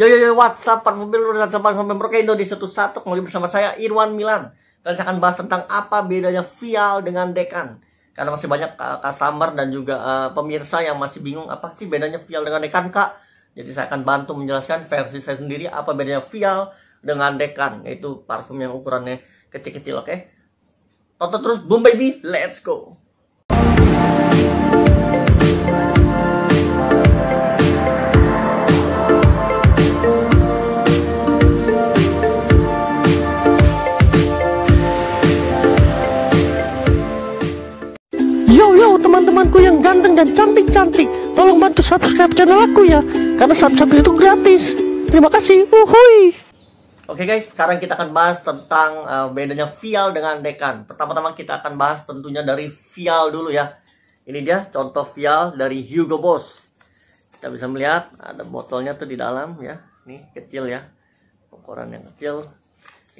Yo yo yo WhatsApp para pemirsa dan sahabat member Indo di satu satu kembali bersama saya Irwan Milan. Kalian saya akan bahas tentang apa bedanya vial dengan dekan. Karena masih banyak uh, customer dan juga uh, pemirsa yang masih bingung apa sih bedanya vial dengan dekan kak. Jadi saya akan bantu menjelaskan versi saya sendiri apa bedanya vial dengan dekan yaitu parfum yang ukurannya kecil-kecil oke. Okay? Tonton terus Boom Baby, let's go. dan cantik-cantik. Tolong bantu subscribe channel aku ya, karena subscribe itu gratis. Terima kasih. Uhui. Oke guys, sekarang kita akan bahas tentang uh, bedanya vial dengan dekan. Pertama-tama kita akan bahas tentunya dari vial dulu ya. Ini dia contoh vial dari Hugo Boss. Kita bisa melihat ada botolnya tuh di dalam ya. Nih kecil ya. Ukuran yang kecil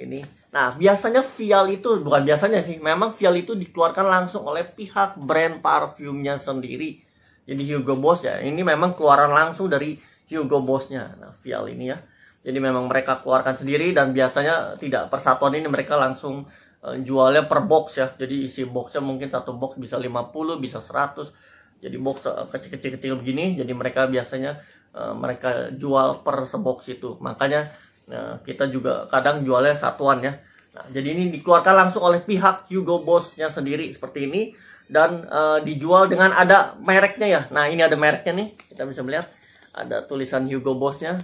ini. Nah, biasanya vial itu bukan biasanya sih, memang vial itu dikeluarkan langsung oleh pihak brand parfumnya sendiri. Jadi Hugo Boss ya, ini memang keluaran langsung dari Hugo Bossnya. Nah, vial ini ya. Jadi memang mereka keluarkan sendiri dan biasanya tidak persatuan ini mereka langsung eh, jualnya per box ya. Jadi isi boxnya mungkin satu box bisa 50, bisa 100. Jadi box eh, kecil-kecil kecil begini. Jadi mereka biasanya eh, mereka jual per sebox itu. Makanya Nah, kita juga kadang jualnya satuan ya. Nah, jadi ini dikeluarkan langsung oleh pihak Hugo Bossnya sendiri seperti ini dan uh, dijual dengan ada mereknya ya. Nah, ini ada mereknya nih. Kita bisa melihat ada tulisan Hugo Bossnya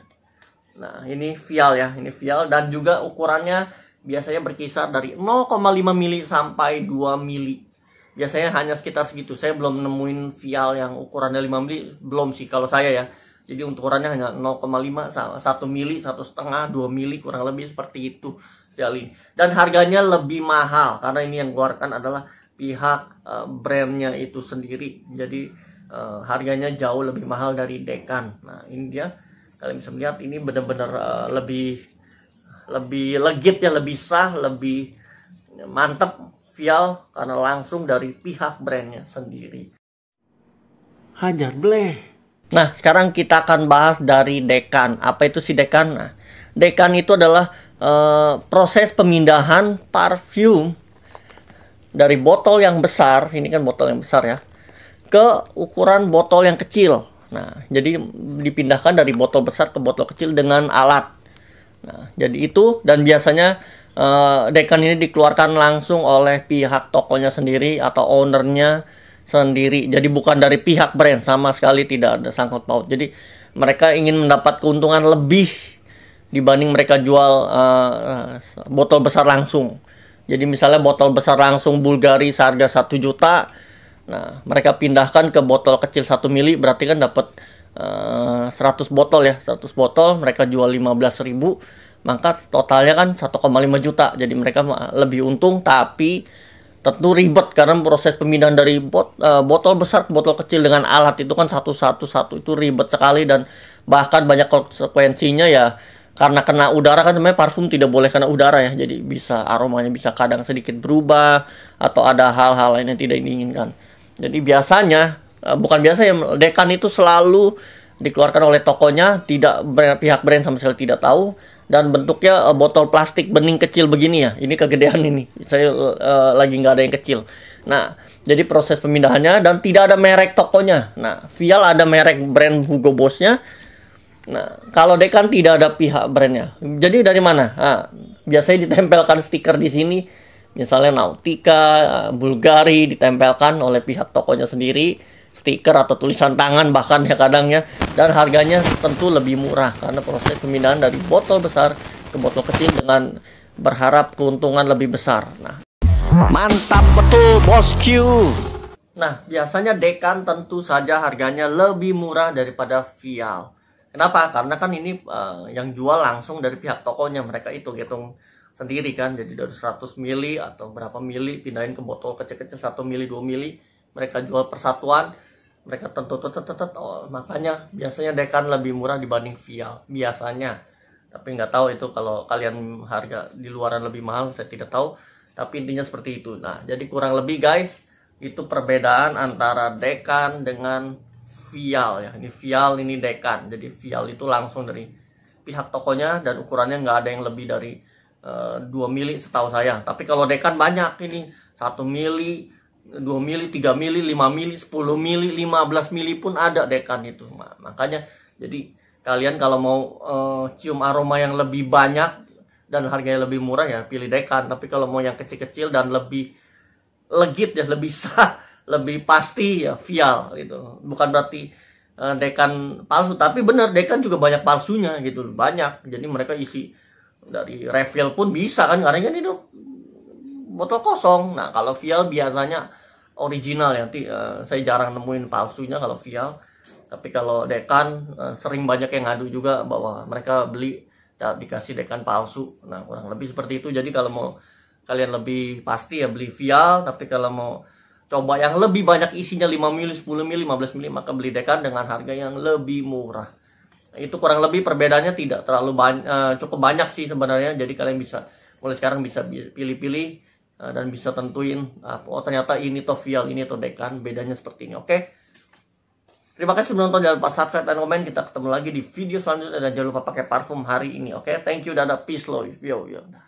Nah, ini vial ya, ini vial dan juga ukurannya biasanya berkisar dari 0,5 mili sampai 2 mili. Biasanya hanya sekitar segitu. Saya belum nemuin vial yang ukurannya 5 mili, belum sih kalau saya ya. Jadi ukurannya hanya 0,5 1 mili, 1,5, 2 mili kurang lebih seperti itu sekali. Dan harganya lebih mahal karena ini yang keluarkan adalah pihak uh, brandnya itu sendiri. Jadi uh, harganya jauh lebih mahal dari Dekan. Nah ini dia kalian bisa melihat ini benar-benar uh, lebih lebih legit ya, lebih sah, lebih mantep vial karena langsung dari pihak brandnya sendiri. Hajar bleh. Nah, sekarang kita akan bahas dari dekan. Apa itu si dekan? Nah, dekan itu adalah uh, proses pemindahan parfum dari botol yang besar, ini kan botol yang besar ya, ke ukuran botol yang kecil. Nah, jadi dipindahkan dari botol besar ke botol kecil dengan alat. Nah, jadi itu dan biasanya uh, dekan ini dikeluarkan langsung oleh pihak tokonya sendiri atau ownernya sendiri. Jadi bukan dari pihak brand sama sekali tidak ada sangkut paut. Jadi mereka ingin mendapat keuntungan lebih dibanding mereka jual uh, botol besar langsung. Jadi misalnya botol besar langsung Bulgari seharga 1 juta. Nah, mereka pindahkan ke botol kecil 1 mili berarti kan dapat uh, eh, 100 botol ya. 100 botol mereka jual belas ribu. Maka totalnya kan 1,5 juta. Jadi mereka lebih untung tapi tentu ribet karena proses pemindahan dari bot, uh, botol besar ke botol kecil dengan alat itu kan satu-satu satu itu ribet sekali dan bahkan banyak konsekuensinya ya karena kena udara kan sebenarnya parfum tidak boleh kena udara ya jadi bisa aromanya bisa kadang sedikit berubah atau ada hal-hal lain yang tidak diinginkan jadi biasanya eh, bukan biasa ya dekan itu selalu dikeluarkan oleh tokonya tidak pihak brand sama sekali tidak tahu dan bentuknya eh, botol plastik bening kecil begini ya ini kegedean ini saya uh, lagi nggak ada yang kecil nah jadi proses pemindahannya dan tidak ada merek tokonya nah Vial ada merek brand Hugo Bossnya nah kalau Dekan tidak ada pihak brandnya jadi dari mana nah, biasanya ditempelkan stiker di sini misalnya Nautica Bulgari ditempelkan oleh pihak tokonya sendiri stiker atau tulisan tangan bahkan ya kadangnya dan harganya tentu lebih murah karena proses pemindahan dari botol besar ke botol kecil dengan berharap keuntungan lebih besar. Nah, mantap betul bosku. Nah, biasanya dekan tentu saja harganya lebih murah daripada vial. Kenapa? Karena kan ini uh, yang jual langsung dari pihak tokonya, mereka itu hitung sendiri kan. Jadi dari 100 mili atau berapa mili pindahin ke botol kecil-kecil 1 mili, 2 mili mereka jual persatuan mereka tentu tetet oh, makanya biasanya dekan lebih murah dibanding vial biasanya tapi nggak tahu itu kalau kalian harga di luaran lebih mahal saya tidak tahu tapi intinya seperti itu nah jadi kurang lebih guys itu perbedaan antara dekan dengan vial ya ini vial ini dekan jadi vial itu langsung dari pihak tokonya dan ukurannya nggak ada yang lebih dari uh, eh, 2 mili setahu saya tapi kalau dekan banyak ini 1 mili 2 mili, 3 mili, 5 mili, 10 mili, 15 mili pun ada dekan itu. Makanya jadi kalian kalau mau uh, cium aroma yang lebih banyak dan harganya lebih murah ya pilih dekan. Tapi kalau mau yang kecil-kecil dan lebih legit ya, lebih sah, lebih pasti ya vial gitu. Bukan berarti eh, dekan palsu, tapi benar dekan juga banyak palsunya gitu, banyak. Jadi mereka isi dari refill pun bisa kan karena ini itu botol kosong. Nah, kalau vial biasanya original ya. Nanti uh, saya jarang nemuin palsunya kalau vial. Tapi kalau dekan uh, sering banyak yang ngadu juga bahwa mereka beli dan dikasih dekan palsu. Nah, kurang lebih seperti itu. Jadi kalau mau kalian lebih pasti ya beli vial, tapi kalau mau coba yang lebih banyak isinya 5 mili, 10 mili, 15 mili maka beli dekan dengan harga yang lebih murah. Itu kurang lebih perbedaannya tidak terlalu banyak eh, cukup banyak sih sebenarnya. Jadi kalian bisa mulai sekarang bisa pilih-pilih Eh, dan bisa tentuin apa ah, oh ternyata ini toh ini atau dekan bedanya seperti ini oke okay? terima kasih sudah menonton jangan lupa subscribe dan komen kita ketemu lagi di video selanjutnya dan jangan lupa pakai parfum hari ini oke okay? thank you dadah peace love yo yo